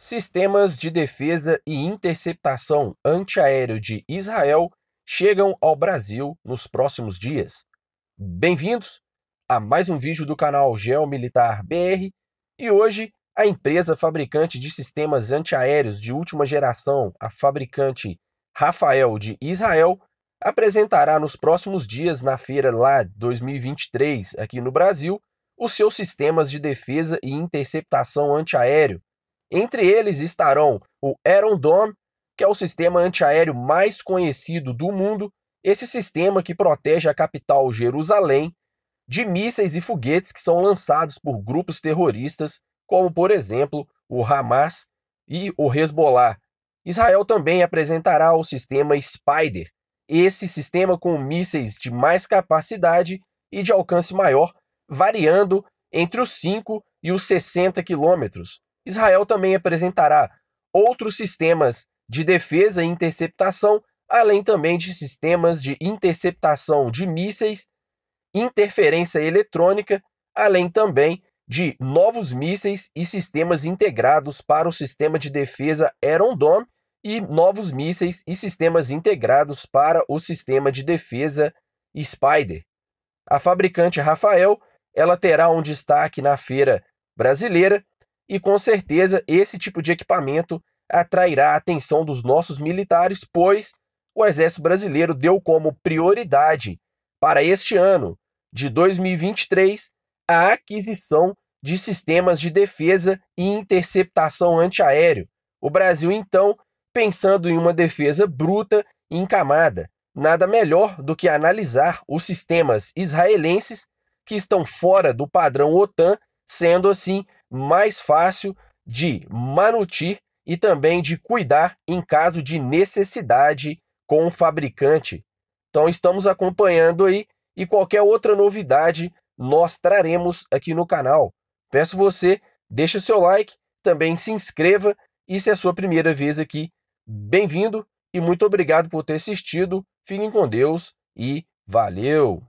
Sistemas de defesa e interceptação antiaéreo de Israel chegam ao Brasil nos próximos dias. Bem-vindos a mais um vídeo do canal Geomilitar BR e hoje a empresa fabricante de sistemas antiaéreos de última geração, a fabricante Rafael de Israel, apresentará nos próximos dias na feira lá 2023 aqui no Brasil os seus sistemas de defesa e interceptação antiaéreo entre eles estarão o Aeron Dome, que é o sistema antiaéreo mais conhecido do mundo, esse sistema que protege a capital Jerusalém de mísseis e foguetes que são lançados por grupos terroristas, como por exemplo o Hamas e o Hezbollah. Israel também apresentará o sistema Spider, esse sistema com mísseis de mais capacidade e de alcance maior, variando entre os 5 e os 60 quilômetros, Israel também apresentará outros sistemas de defesa e interceptação, além também de sistemas de interceptação de mísseis, interferência eletrônica, além também de novos mísseis e sistemas integrados para o sistema de defesa Iron Dome e novos mísseis e sistemas integrados para o sistema de defesa Spider. A fabricante Rafael, ela terá um destaque na feira brasileira e com certeza esse tipo de equipamento atrairá a atenção dos nossos militares, pois o Exército Brasileiro deu como prioridade para este ano de 2023 a aquisição de sistemas de defesa e interceptação antiaéreo. O Brasil, então, pensando em uma defesa bruta e encamada, nada melhor do que analisar os sistemas israelenses que estão fora do padrão OTAN, sendo assim mais fácil de manutir e também de cuidar em caso de necessidade com o fabricante. Então estamos acompanhando aí e qualquer outra novidade nós traremos aqui no canal. Peço você, deixa seu like, também se inscreva e se é a sua primeira vez aqui, bem-vindo e muito obrigado por ter assistido. Fiquem com Deus e valeu!